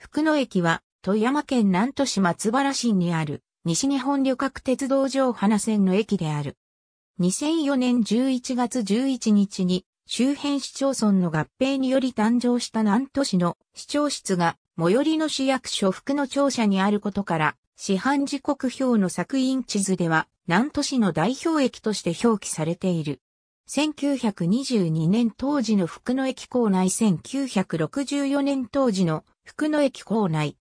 福野駅は、富山県南都市松原市にある、西日本旅客鉄道上花線の駅である。2004年11月11日に、周辺市町村の合併により誕生した南都市の市長室が、最寄りの市役所福野庁舎にあることから、市販時刻表の作品地図では、南都市の代表駅として表記されている。1922年当時の福野駅構内1964年当時の福野駅構内。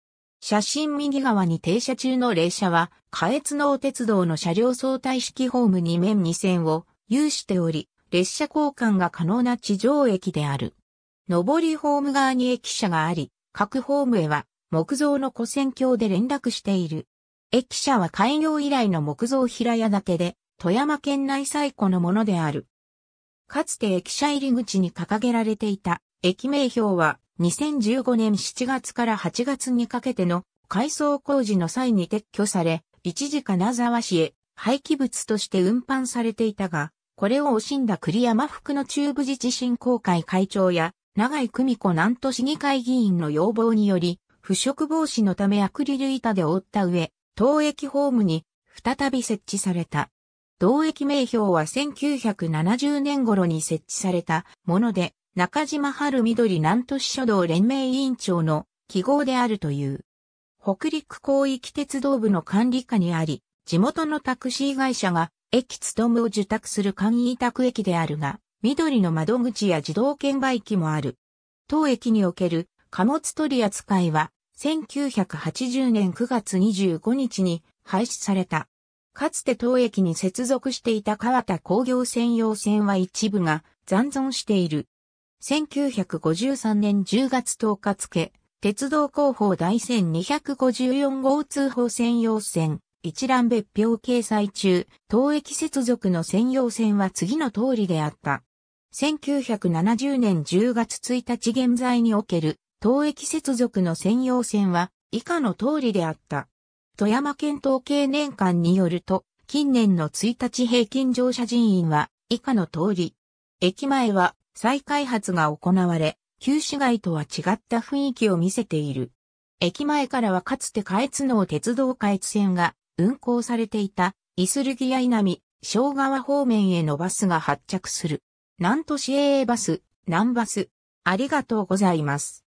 写真右側に停車中の列車は、下越能鉄道の車両相対式ホーム2面2線を有しており、列車交換が可能な地上駅である。上りホーム側に駅舎があり、各ホームへは木造の古線橋で連絡している。駅舎は開業以来の木造平屋建てで、富山県内最古のものである。かつて駅舎入り口に掲げられていた駅名標は2015年7月から8月にかけての改装工事の際に撤去され、一時金沢市へ廃棄物として運搬されていたが、これを惜しんだ栗山福の中部自治振興会会長や、長井久美子南都市議会議員の要望により、腐食防止のためアクリル板で覆った上、当駅ホームに再び設置された。同駅名標は1970年頃に設置されたもので、中島春緑南都市書道連盟委員長の記号であるという。北陸広域鉄道部の管理下にあり、地元のタクシー会社が駅勤を受託する簡易委託駅であるが、緑の窓口や自動券売機もある。当駅における貨物取扱いは、1980年9月25日に廃止された。かつて当駅に接続していた川田工業専用線は一部が残存している。1953年10月10日付、鉄道広報第1254号通報専用線、一覧別表掲載中、当駅接続の専用線は次の通りであった。1970年10月1日現在における、当駅接続の専用線は、以下の通りであった。富山県統計年間によると、近年の1日平均乗車人員は、以下の通り。駅前は、再開発が行われ、旧市街とは違った雰囲気を見せている。駅前からはかつて下越の鉄道下越線が運行されていた、イスルギアミ。昭川方面へのバスが発着する。南都市営バス、南バス。ありがとうございます。